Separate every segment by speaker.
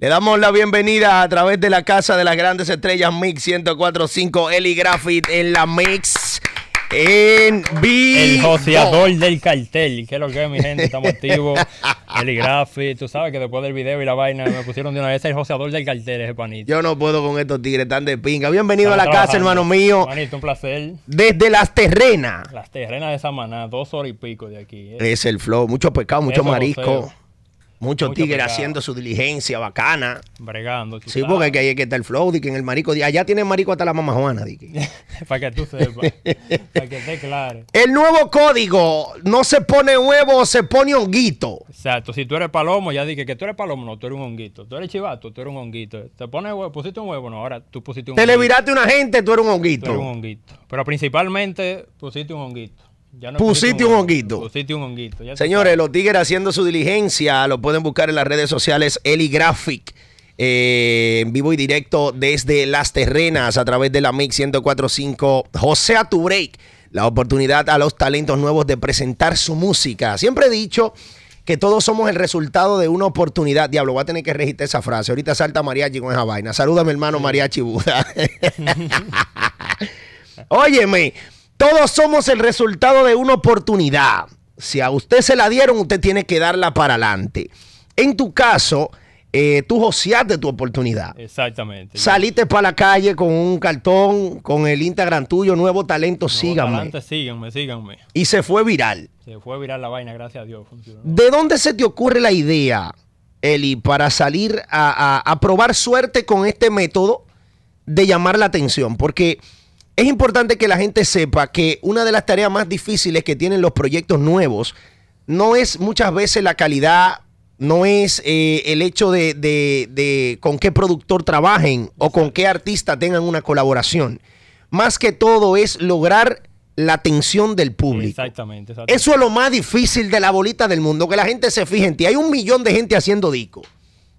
Speaker 1: Le damos la bienvenida a través de la Casa de las Grandes Estrellas Mix 1045
Speaker 2: Eli Graffit en la Mix. En vivo. El joseador del cartel. ¿Qué es lo que es, mi gente? Estamos activos. Eli Graffit. Tú sabes que después del video y la vaina me pusieron de una vez el joseador del cartel, ese panito.
Speaker 1: Yo no puedo con estos tigres tan de pinga. Bienvenido a la casa, hermano mío.
Speaker 2: un placer.
Speaker 1: Desde las terrenas.
Speaker 2: Las terrenas de Samaná, dos horas y pico de aquí. Eh.
Speaker 1: Es el flow. Mucho pescado, mucho marisco. Muchos tigres haciendo su diligencia
Speaker 2: bacana. Bregando. Sí, porque ahí
Speaker 1: que, hay que estar el flow, que en el marico. Allá tiene marico hasta la mamá Juana,
Speaker 2: Para que tú sepas. Para que esté claro.
Speaker 1: El nuevo código no se pone huevo, se pone honguito.
Speaker 2: Exacto. Si tú eres palomo, ya dije que tú eres palomo, no, tú eres un honguito. Tú eres chivato, tú eres un honguito. Te pones huevo, pusiste un huevo, no, ahora tú pusiste un Te le viraste una gente, tú eres un honguito. Tú eres un honguito. Pero principalmente pusiste un honguito pusiste un, honguito. Pusiste un honguito. Señores,
Speaker 1: los tigres haciendo su diligencia, lo pueden buscar en las redes sociales Eli Graphic. Eh, en vivo y directo desde Las Terrenas a través de la MIG 1045. José a break. La oportunidad a los talentos nuevos de presentar su música. Siempre he dicho que todos somos el resultado de una oportunidad. Diablo, voy a tener que registrar esa frase. Ahorita salta mariachi con esa vaina. Salúdame, hermano mariachi Buda. Óyeme. Todos somos el resultado de una oportunidad. Si a usted se la dieron, usted tiene que darla para adelante. En tu caso, eh, tú joseaste tu oportunidad. Exactamente. Saliste para la calle con un cartón, con el Instagram tuyo, Nuevo Talento, síganme. Talento,
Speaker 2: síganme, síganme.
Speaker 1: Y se fue viral.
Speaker 2: Se fue viral la vaina, gracias a Dios. Funcionó.
Speaker 1: ¿De dónde se te ocurre la idea, Eli, para salir a probar suerte con este método de llamar la atención? Porque es importante que la gente sepa que una de las tareas más difíciles que tienen los proyectos nuevos no es muchas veces la calidad, no es eh, el hecho de, con qué productor trabajen o con qué artista tengan una colaboración. Más que todo es lograr la atención del público.
Speaker 2: Exactamente, Eso
Speaker 1: es lo más difícil de la bolita del mundo, que la gente se fije en ti. Hay un millón de gente haciendo disco.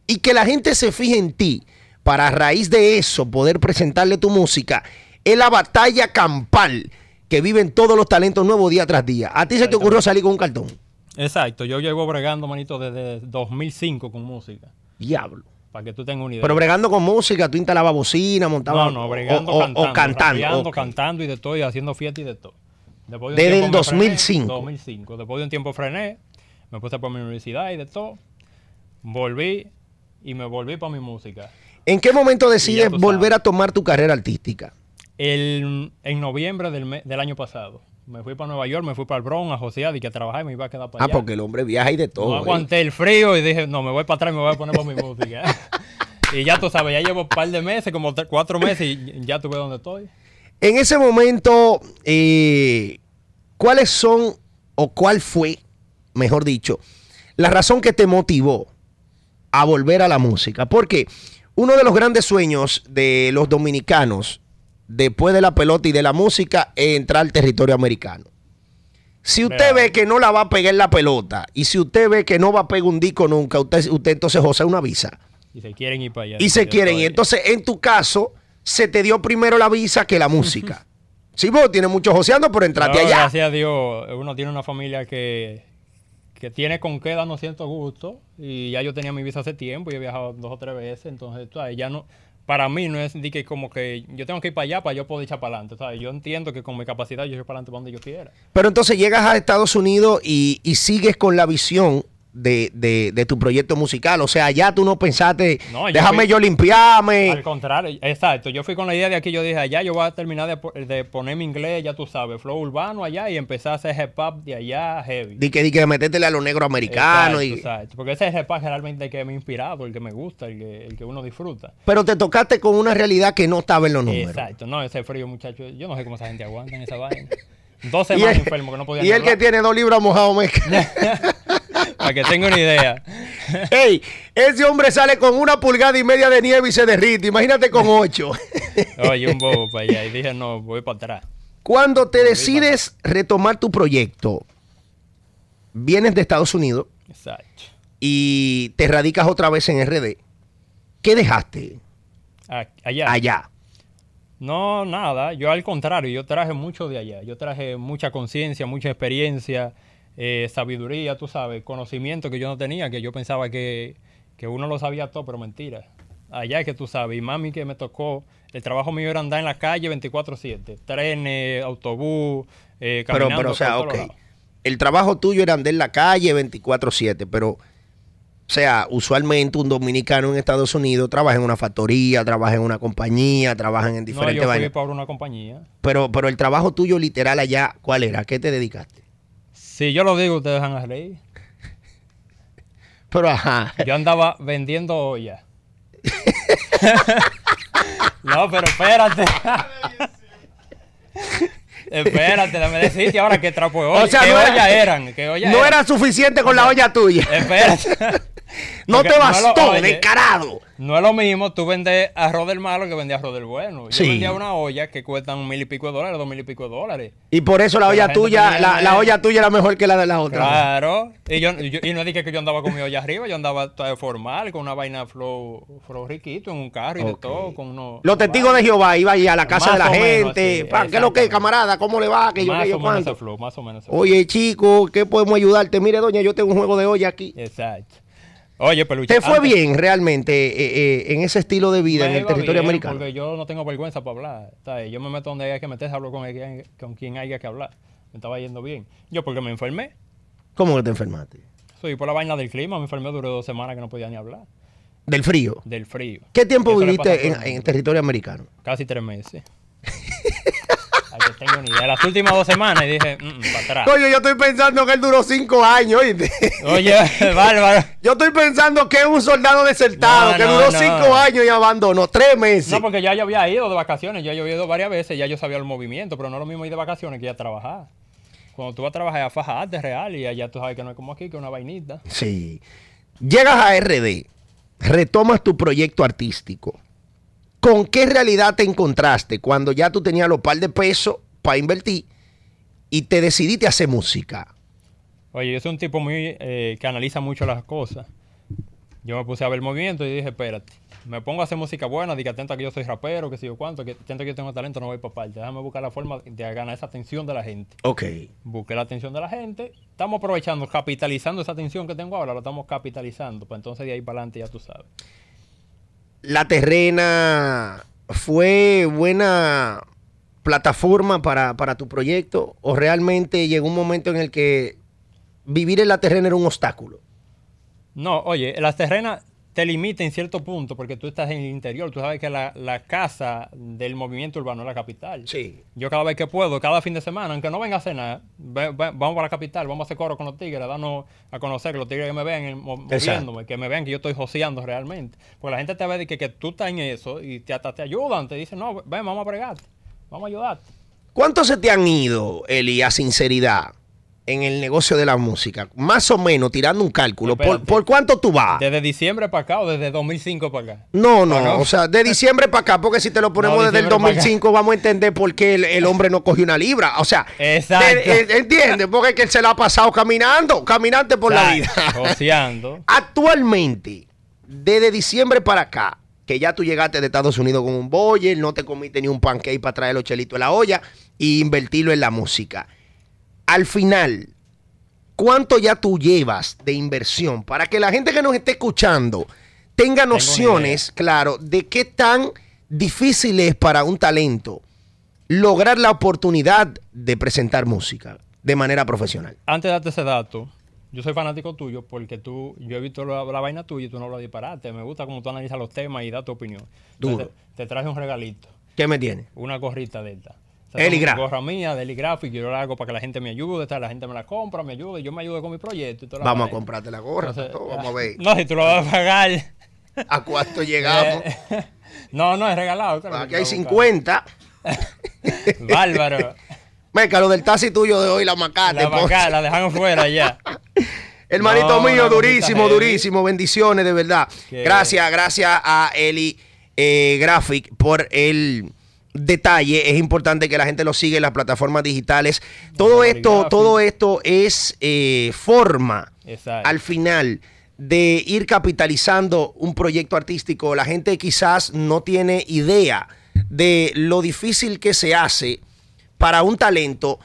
Speaker 1: Y que la gente se fije en ti para a raíz de eso poder presentarle tu música es la batalla campal que viven todos los talentos nuevo día tras día. ¿A ti se te ocurrió salir con un cartón?
Speaker 2: Exacto, yo llevo bregando, manito, desde 2005 con música. Diablo. Para que tú tengas una idea. Pero
Speaker 1: bregando con música, tú instalabas bocina, montabas. No, no, bregando o, cantando. O cantando,
Speaker 2: cantando y de todo, y haciendo fiesta y de todo. desde el 2005. 2005. Después de un tiempo frené, me puse por mi universidad y de todo. Volví y me volví para mi música.
Speaker 1: ¿En qué momento decides volver a tomar tu carrera artística?
Speaker 2: en noviembre del, del año pasado. Me fui para Nueva York, me fui para el Bronx a José y que a y me iba a quedar para ah, allá. Ah, porque el hombre viaja y de todo. ¿eh? aguanté el frío y dije, no, me voy para atrás y me voy a poner por mi música. y ya tú sabes, ya llevo un par de meses, como cuatro meses y ya tuve donde estoy.
Speaker 1: En ese momento, eh, ¿cuáles son o cuál fue, mejor dicho, la razón que te motivó a volver a la música? Porque uno de los grandes sueños de los dominicanos después de la pelota y de la música, es entrar al territorio americano. Si usted ve que no la va a pegar la pelota y si usted ve que no va a pegar un disco nunca, usted, usted entonces josea una visa.
Speaker 2: Y se quieren ir para allá. Y se quieren
Speaker 1: Y Entonces, en tu caso, se te dio primero la visa que la música. sí, vos tienes mucho joseando, por entrate allá. Gracias
Speaker 2: a Dios, uno tiene una familia que, tiene con qué no siento gusto. Y ya yo tenía mi visa hace tiempo y he viajado dos o tres veces. Entonces, ya no, para mí no es de que como que yo tengo que ir para allá para yo poder echar para adelante. Yo entiendo que con mi capacidad yo echo para adelante para donde yo quiera.
Speaker 1: Pero entonces llegas a Estados Unidos y, y sigues con la visión de, de, de, tu proyecto musical. O sea, allá tú no pensaste, déjame yo limpiarme. Al
Speaker 2: contrario, exacto. Yo fui con la idea de aquí, yo dije, allá yo voy a terminar de, de poner mi inglés, ya tú sabes, flow urbano allá y empezar a hacer hip hop de allá heavy. Di que, di metétele a los negros americanos. Exacto, Porque ese es hip hop generalmente el que me ha inspirado, el que me gusta, el que, el que uno disfruta.
Speaker 1: Pero te tocaste con una realidad que no estaba en los números.
Speaker 2: Exacto. No, ese frío, muchacho. Yo no sé cómo esa gente aguanta en esa vaina. Dos semanas enfermo que no podía Y el que tiene dos libros mojados
Speaker 1: mezcla.
Speaker 2: para que tenga una idea. Ey, ese hombre sale con
Speaker 1: una pulgada y media de nieve y se derrite. Imagínate con ocho.
Speaker 2: Oye, un bobo para allá. Y dije, no, voy para atrás.
Speaker 1: Cuando te decides retomar tu proyecto, vienes de Estados Unidos. Exacto. Y te radicas otra vez en RD. ¿Qué dejaste? Allá. Allá.
Speaker 2: No, nada. Yo al contrario, yo traje mucho de allá. Yo traje mucha conciencia, mucha experiencia eh, sabiduría, tú sabes, conocimiento que yo no tenía, que yo pensaba que, uno lo sabía todo, pero mentira. Allá es que tú sabes, y mami que me tocó, el trabajo mío era andar en la calle 24/7, trenes, autobús, eh, caminando. Pero, pero o sea, ok,
Speaker 1: el trabajo tuyo era andar en la calle 24/7, pero... O sea, usualmente un dominicano en Estados Unidos trabaja en una factoría, trabaja en una compañía, trabaja en diferentes no, yo fui
Speaker 2: para una compañía.
Speaker 1: Pero, pero el trabajo tuyo literal allá, ¿cuál era? ¿A qué te dedicaste?
Speaker 2: Si yo lo digo, ustedes van a reír. Pero ajá. Yo andaba vendiendo ollas. no, pero espérate. Espérate, dame decirte ahora qué trapo de olla. O sea, ¿Qué no eran? no era
Speaker 1: suficiente con la olla tuya. Espérate.
Speaker 2: no te bastó, descarado. No es lo mismo tú vendes arroz del malo que vender arroz del bueno. Yo vendía una olla que cuesta un mil y pico de dólares, dos mil y pico de dólares. Y por eso la olla tuya, la, olla
Speaker 1: tuya era mejor que la de las otras.
Speaker 2: Claro. Y yo, y no dije que yo andaba con mi olla arriba, yo andaba eh, formal, con una vaina flow, flow riquito en un carro y de todo. Con unos,
Speaker 1: Los testigos de Jehová iba a la casa de la gente. ¿Qué es lo que, camarada? ¿Cómo le va? más, o menos el flow, más o menos flow. Oye, chico, ¿qué podemos ayudarte? Mire, doña, yo tengo un juego de olla aquí.
Speaker 2: Exacto. Oye, Peluche. ¿Te fue bien
Speaker 1: realmente eh, eh, en ese estilo de vida en el territorio americano? Porque
Speaker 2: yo no tengo vergüenza para hablar. Yo me meto donde haya que meterse, hablo con, con quien haya que hablar. Me estaba yendo bien. Yo porque me enfermé.
Speaker 1: ¿Cómo que te enfermaste?
Speaker 2: soy por la vaina del clima. Me enfermé durante dos semanas que no podía ni hablar.
Speaker 1: ¿Del frío? Del frío. ¿Qué tiempo viviste en, en territorio americano?
Speaker 2: Casi tres meses. Las últimas dos semanas y dije, mm, mm, para atrás.
Speaker 1: Oye, yo estoy pensando que él duró cinco años, ¿oíste? Oye, bárbaro. Yo estoy pensando que es un soldado desertado, que duró cinco años y abandonó, tres meses. No,
Speaker 2: porque ya yo había ido de vacaciones, ya yo había ido varias veces, ya yo sabía el movimiento, pero no lo mismo ir de vacaciones que ir a trabajar. Cuando tú vas a trabajar a faja de real y allá tú sabes que no es como aquí, que una vainita.
Speaker 1: Sí. Llegas a RD, retomas tu proyecto artístico ¿Con qué realidad te encontraste cuando ya tú tenías los par de pesos para invertir y te decidiste a hacer música?
Speaker 2: Oye, yo soy un tipo muy eh, que analiza mucho las cosas. Yo me puse a ver movimiento y dije, espérate, me pongo a hacer música buena, di que atento que yo soy rapero, que sé yo cuánto, que atento que yo tengo talento, no voy para parte. Déjame buscar la forma de ganar esa atención de la gente. Ok. Busqué la atención de la gente, estamos aprovechando, capitalizando esa atención que tengo ahora, la estamos capitalizando. Pues entonces de ahí para adelante ya tú sabes.
Speaker 1: La Terrena fue buena plataforma para, tu proyecto o realmente llegó un momento en el que vivir en la terrena era un obstáculo?
Speaker 2: No, oye, la terrena te limita en cierto punto, porque tú estás en el interior, tú sabes que la, casa del movimiento urbano es la capital. Sí. Yo cada vez que puedo, cada fin de semana, aunque no venga a cenar, vamos para la capital, vamos a hacer coro con los tigres, a darnos a conocer que los tigres que me vean eh, moviéndome, que me vean que yo estoy joseando realmente. Porque la gente te ve de que, que tú estás en eso y te, hasta te ayudan, te dicen, no, ven, vamos a bregarte, vamos a ayudarte.
Speaker 1: ¿Cuántos se te han ido, Eli, a sinceridad? en el negocio de la música? Más o menos, tirando un cálculo, ¿por, cuánto tú vas?
Speaker 2: ¿Desde diciembre para acá o desde 2005 para acá?
Speaker 1: No, no, ah, no? o sea, de diciembre para acá, porque si te lo ponemos desde el 2005 vamos a entender por qué el, hombre no cogió una libra. O sea, eh, ¿entiendes? Porque que él se la ha pasado caminando, caminante por la vida. Joseando. Actualmente, desde diciembre para acá, que ya tú llegaste de Estados Unidos con un boyer, no te comiste ni un pancake para traer los chelitos de la olla y invertirlo en la música al final, ¿cuánto ya tú llevas de inversión? Para que la gente que nos esté escuchando tenga nociones, claro, de qué tan difícil es para un talento lograr la oportunidad de presentar música de manera profesional.
Speaker 2: Antes de darte ese dato, yo soy fanático tuyo porque tú, yo he visto la, vaina tuya y tú no lo disparaste. Me gusta cómo tú analizas los temas y das tu opinión. te, traje un regalito. ¿Qué me tiene? Una gorrita de esta. Eligraf. Gorra mía de Eli y yo la hago para que la gente me ayude, la gente me la compra, me ayude, yo me ayudo con mi proyecto. vamos a comprarte la gorra, vamos a ver. No, si tú lo vas a pagar. ¿A cuánto llegamos? no, no, es regalado. Aquí hay 50.
Speaker 1: Bárbaro. Meca, lo del taxi tuyo de hoy, la macate. La macate, la dejaron fuera ya. Hermanito mío, durísimo, durísimo. Bendiciones, de verdad. gracias, gracias a Eli eh, Graphic por el detalle, es importante que la gente lo siga en las plataformas digitales. Todo esto, todo esto es eh, forma al final de ir capitalizando un proyecto artístico. La gente quizás no tiene idea de lo difícil que se hace para un talento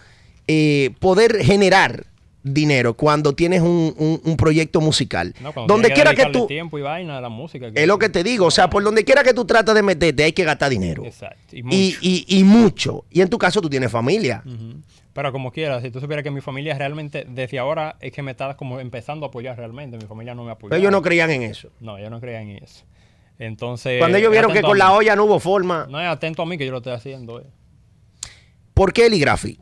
Speaker 1: eh, poder generar dinero cuando tienes un, proyecto musical. donde quiera que, tú...
Speaker 2: Tiempo la música, es lo
Speaker 1: que te digo, o sea, por donde quiera que tú tratas de meterte hay que gastar dinero. Exacto. Y mucho. Y, mucho. y en tu caso tú tienes familia.
Speaker 2: Pero como quieras, si tú supieras que mi familia realmente, desde ahora, es que me estás como empezando a apoyar realmente. Mi familia no me apoyó. ellos no creían en eso. No, ellos no creían en eso. Entonces. Cuando ellos vieron que con la olla no hubo forma. No, es atento a mí que yo lo estoy haciendo. Eh. ¿Por qué Eligrafi?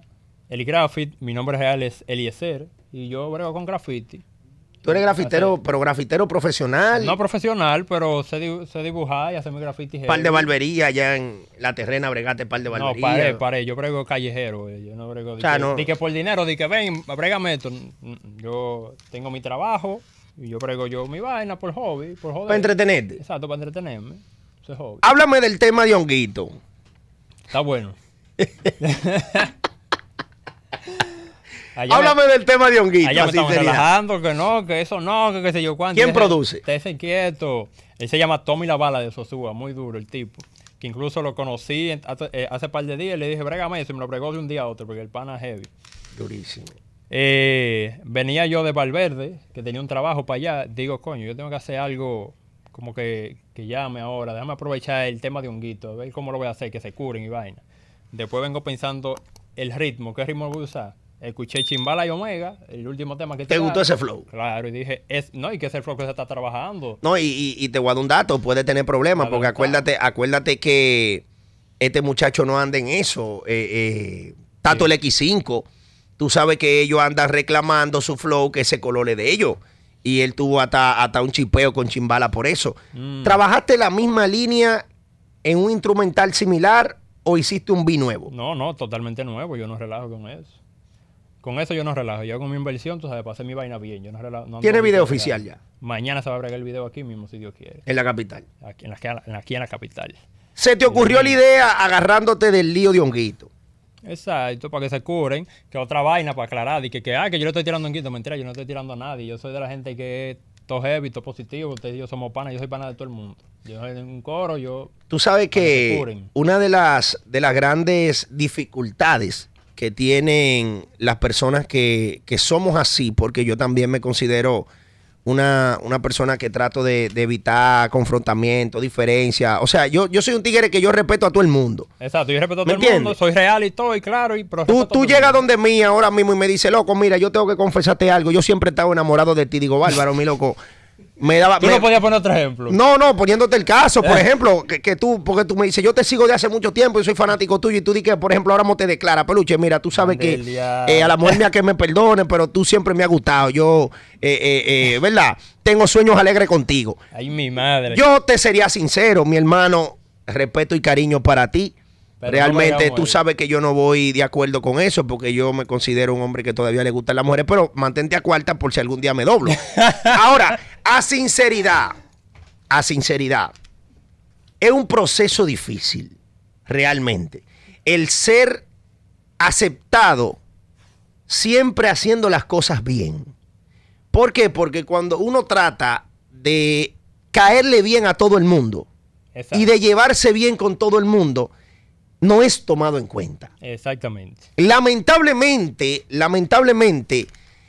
Speaker 2: el graffiti, mi nombre real es Eliezer y yo brego con graffiti.
Speaker 1: Tú eres grafitero, pero grafitero profesional. No
Speaker 2: profesional, pero sé, sé dibujar y hacer mi graffiti. Par de barbería allá en la terrena, bregate par de barbería. No, paré, paré. Yo brego callejero. Yo no brego. O sea, no. que por dinero, di que ven, bregame esto. Mm, mm, yo tengo mi trabajo y yo brego yo mi vaina por hobby, por Para entretenerte. Exacto, para entretenerme.
Speaker 1: Háblame del tema de Honguito. Está bueno.
Speaker 2: Háblame del tema de Honguito. Allá relajando, que no, que eso no, que qué sé yo cuánto. ¿Quién produce? Estés inquieto. Él se llama Tommy La Bala de Sosúa, muy duro el tipo. Que incluso lo conocí eh, hace, par de días le dije, brégame eso, y me lo pregó de un día a otro, porque el pana es heavy. Durísimo. Eh, venía yo de Valverde, que tenía un trabajo para allá. Digo, coño, yo tengo que hacer algo como que, que llame ahora. Déjame aprovechar el tema de Honguito, a ver cómo lo voy a hacer, que se curen y vaina. Después vengo pensando el ritmo, qué ritmo voy a usar escuché Chimbala y Omega, el último tema que te. ¿Te gustó ese flow? Claro, y dije, no, y que es el flow que se está trabajando.
Speaker 1: No, y, y, te voy a dar un dato, puede tener problemas, porque acuérdate, acuérdate que este muchacho no anda en eso. Eh, eh, Tato el X5, tú sabes que ellos andan reclamando su flow, que ese colore de ellos. Y él tuvo hasta, hasta un chipeo con Chimbala por eso. Mm. ¿Trabajaste la misma línea en un instrumental similar o hiciste un B nuevo?
Speaker 2: No, no, totalmente nuevo. Yo no relajo con eso. Con eso yo no relajo. Yo con mi inversión, tú sabes, pasé mi vaina bien. Yo no relajo. ¿Tiene video oficial ya? Mañana se va a bregar el video aquí mismo, si Dios quiere. En la capital. Aquí en la, en la capital.
Speaker 1: ¿Se te ocurrió la idea agarrándote del lío de honguito?
Speaker 2: Exacto, para que se cubren. que otra vaina para aclarar, y que, que, ah, que yo le estoy tirando honguito, mentira, yo no estoy tirando a nadie, yo soy de la gente que es todo heavy, todo positivo, ustedes y yo somos panas, yo soy pana de todo el mundo. Yo soy un coro, yo... Tú
Speaker 1: sabes que, que una de las, de las grandes dificultades que tienen las personas que, que somos así, porque yo también me considero una, persona que trato de, evitar confrontamiento, diferencia. O sea, yo, yo soy un tigre que yo respeto a todo el mundo.
Speaker 2: Exacto, yo respeto a todo el mundo, soy real y todo, claro, y Tú, tú llegas donde
Speaker 1: mí ahora mismo y me dices, loco, mira, yo tengo que confesarte algo. Yo siempre he estado enamorado de ti. Digo, bárbaro, mi loco me daba. ¿Tú no
Speaker 2: podías poner otro ejemplo?
Speaker 1: No, no, poniéndote el caso, por eh. ejemplo, que, tú, porque tú me dices, yo te sigo de hace mucho tiempo, y soy fanático tuyo, y tú di que, por ejemplo, ahora te declara, peluche, mira, tú sabes que eh, a la mujer mía que me perdone, pero tú siempre me ha gustado, yo, eh, ¿verdad? Tengo sueños alegres contigo.
Speaker 2: Ay, mi madre. Yo
Speaker 1: te sería sincero, mi hermano, respeto y cariño para ti Realmente tú sabes que yo no voy de acuerdo con eso porque yo me considero un hombre que todavía le gustan las mujeres, pero mantente a cuarta por si algún día me doblo. Ahora, a sinceridad, a sinceridad, es un proceso difícil, realmente. El ser aceptado siempre haciendo las cosas bien. ¿Por qué? Porque cuando uno trata de caerle bien a todo el mundo y de llevarse bien con todo el mundo, no es tomado en cuenta.
Speaker 2: Exactamente.
Speaker 1: Lamentablemente, lamentablemente,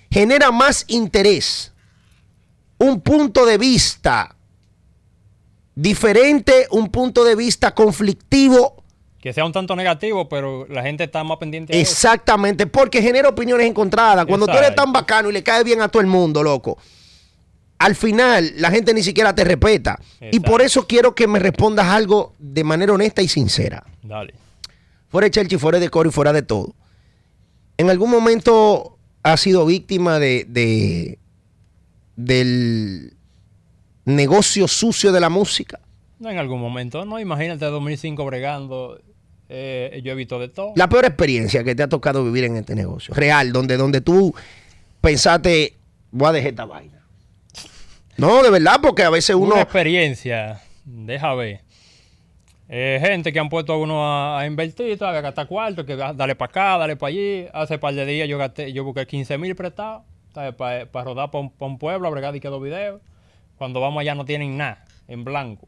Speaker 1: genera más interés un punto de vista diferente, un punto de vista conflictivo.
Speaker 2: Que sea un tanto negativo, pero la gente está más pendiente.
Speaker 1: Exactamente, porque genera opiniones encontradas. Cuando tú eres tan bacano y le cae bien a todo el mundo, loco, al final la gente ni siquiera te respeta. Y por eso quiero que me respondas algo de manera honesta y sincera. Dale fuera de Chelsea, fuera de Corey, fuera de todo, en algún momento ha sido víctima de, del negocio sucio de la música.
Speaker 2: No, en algún momento, no, imagínate 2005 bregando, eh, yo yo visto de todo.
Speaker 1: La peor experiencia que te ha tocado vivir en este negocio, real, donde, donde tú pensaste, voy
Speaker 2: a dejar esta vaina.
Speaker 1: No, de verdad, porque a veces uno... Una
Speaker 2: experiencia, déjame ver. Eh, gente que han puesto a uno a, invertir, a gastar cuarto, que dale para acá, dale para allí. Hace par de días yo yo busqué 15 mil prestados para rodar para un, pueblo, a y quedó video. Cuando vamos allá no tienen nada, en blanco.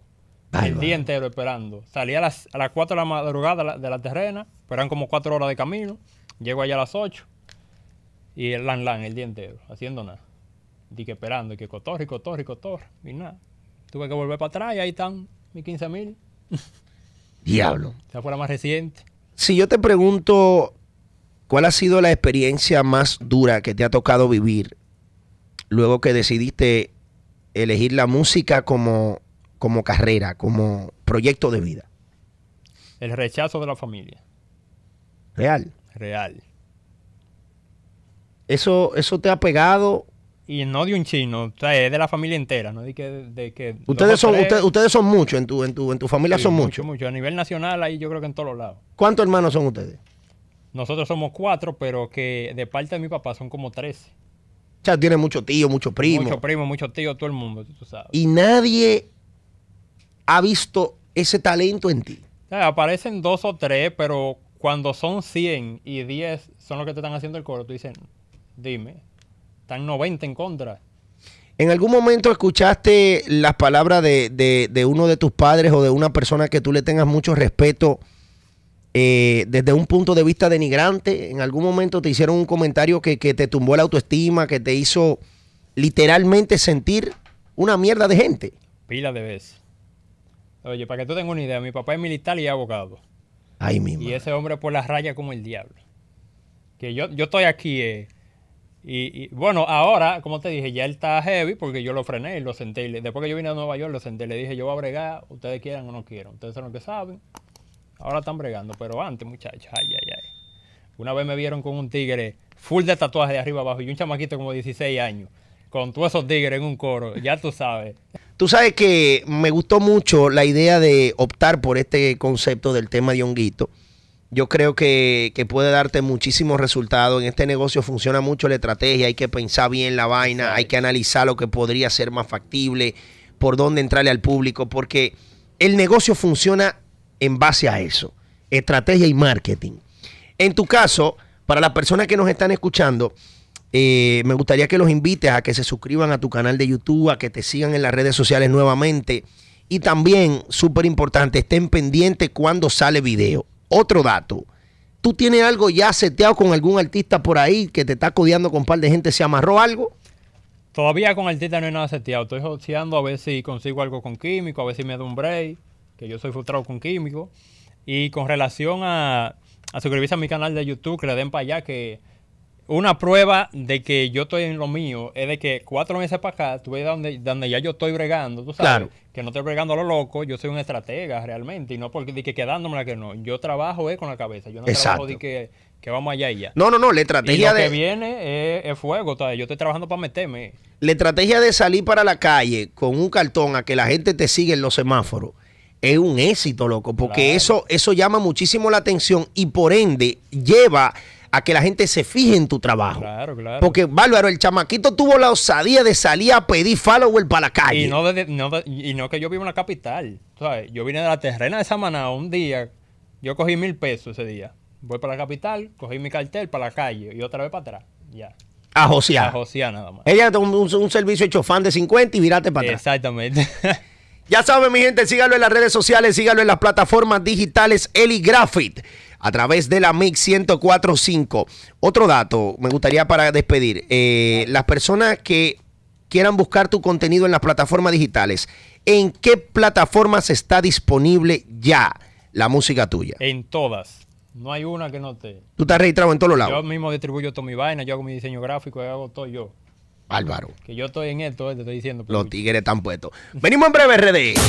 Speaker 2: el día entero esperando. Salí a las, a las 4 de la madrugada de la, terrena, pero como 4 horas de camino. Llego allá a las 8 y el lan lan el día entero, haciendo nada. Dije esperando, y que cotorre, y cotorre, y nada. Tuve que volver para atrás y ahí están mis 15 mil. Diablo. más reciente?
Speaker 1: Si yo te pregunto, ¿cuál ha sido la experiencia más dura que te ha tocado vivir luego que decidiste elegir la música como, como carrera, como proyecto de vida?
Speaker 2: El rechazo de la familia. Real. Real.
Speaker 1: Eso, eso te ha pegado
Speaker 2: y no de un chino, o es de la familia entera, no de que, de que ustedes son ustedes, son
Speaker 1: muchos en tu en tu en tu familia son muchos. mucho,
Speaker 2: a nivel nacional ahí yo creo que en todos lados.
Speaker 1: ¿Cuántos hermanos son ustedes?
Speaker 2: Nosotros somos cuatro, pero que de parte de mi papá son como trece.
Speaker 1: O sea, tiene muchos tíos, muchos primos. Muchos
Speaker 2: primos, muchos tíos, todo el mundo, tú sabes. Y
Speaker 1: nadie ha visto ese talento en ti.
Speaker 2: aparecen dos o tres, pero cuando son cien y diez son los que te están haciendo el coro, tú dices, dime, están 90 en contra.
Speaker 1: ¿En algún momento escuchaste las palabras de, uno de tus padres o de una persona que tú le tengas mucho respeto eh, desde un punto de vista denigrante? ¿En algún momento te hicieron un comentario que, te tumbó la autoestima, que te hizo literalmente sentir una mierda de gente?
Speaker 2: Pila de veces. Oye, para que tú tengas una idea, mi papá es militar y abogado. Ay, mi Y ese hombre por las rayas como el diablo. Que yo, yo estoy aquí eh, y, bueno, ahora, como te dije, ya él está heavy porque yo lo frené y lo senté. después que yo vine a Nueva York, lo senté le dije, yo voy a bregar, ustedes quieran o no quieran. Ustedes son los que saben. Ahora están bregando, pero antes, muchachos, ay, ay, ay. Una vez me vieron con un tigre full de tatuajes de arriba abajo y un chamaquito como 16 años, con todos esos tigres en un coro, ya tú sabes.
Speaker 1: Tú sabes que me gustó mucho la idea de optar por este concepto del tema de honguito yo creo que, puede darte muchísimos resultados. En este negocio funciona mucho la estrategia, hay que pensar bien la vaina, hay que analizar lo que podría ser más factible, por dónde entrarle al público, porque el negocio funciona en base a eso, estrategia y marketing. En tu caso, para las personas que nos están escuchando, eh, me gustaría que los invites a que se suscriban a tu canal de YouTube, a que te sigan en las redes sociales nuevamente. Y también, súper importante, estén pendientes cuando sale video. Otro dato. ¿Tú tienes algo ya seteado con algún artista por ahí que te está codeando con un par de gente? ¿Se amarró algo?
Speaker 2: Todavía con artista no hay nada seteado. Estoy joseando a ver si consigo algo con químico, a ver si me da un break, que yo soy frustrado con químico. Y con relación a, a suscribirse a mi canal de YouTube, que le den para allá, que una prueba de que yo estoy en lo mío es de que cuatro meses para acá, tú ves donde, donde ya yo estoy bregando, tú sabes, que no estoy bregando a lo loco, yo soy un estratega realmente, y no porque de que quedándome la que no, yo trabajo es eh, con la cabeza, yo no trabajo de que, vamos allá y ya. No, no, no, la estrategia lo de... que viene es, fuego, yo estoy trabajando para meterme.
Speaker 1: La estrategia de salir para la calle con un cartón a que la gente te sigue en los semáforos es un éxito, loco, porque eso, eso llama muchísimo la atención y por ende lleva a que la gente se fije en tu trabajo. Claro, claro. Porque, bárbaro, el chamaquito tuvo la osadía de salir a pedir follower para la calle.
Speaker 2: Y no, que yo vivo en la capital. Yo vine de la terrena de Samaná un día. Yo cogí mil pesos ese día. Voy para la capital, cogí mi cartel para la calle y otra vez para atrás. Ya. A josear. A josear nada más.
Speaker 1: Ella un, un, servicio hecho fan de 50 y virate para atrás.
Speaker 2: Exactamente. ya saben, mi gente,
Speaker 1: sígalo en las redes sociales, Síganlo en las plataformas digitales Eli Graffit a través de la Mix 104.5. Otro dato, me gustaría para despedir, eh, las personas que quieran buscar tu contenido en las plataformas digitales, ¿en qué plataformas está disponible ya la música tuya?
Speaker 2: En todas. No hay una que no te.
Speaker 1: Tú estás registrado en todos los lados. Yo
Speaker 2: mismo distribuyo todo mi vaina, yo hago mi diseño gráfico, hago todo yo. Álvaro. Que yo estoy en esto, eh, te estoy diciendo.
Speaker 1: Los tigres están puestos.
Speaker 2: Venimos en breve, RD.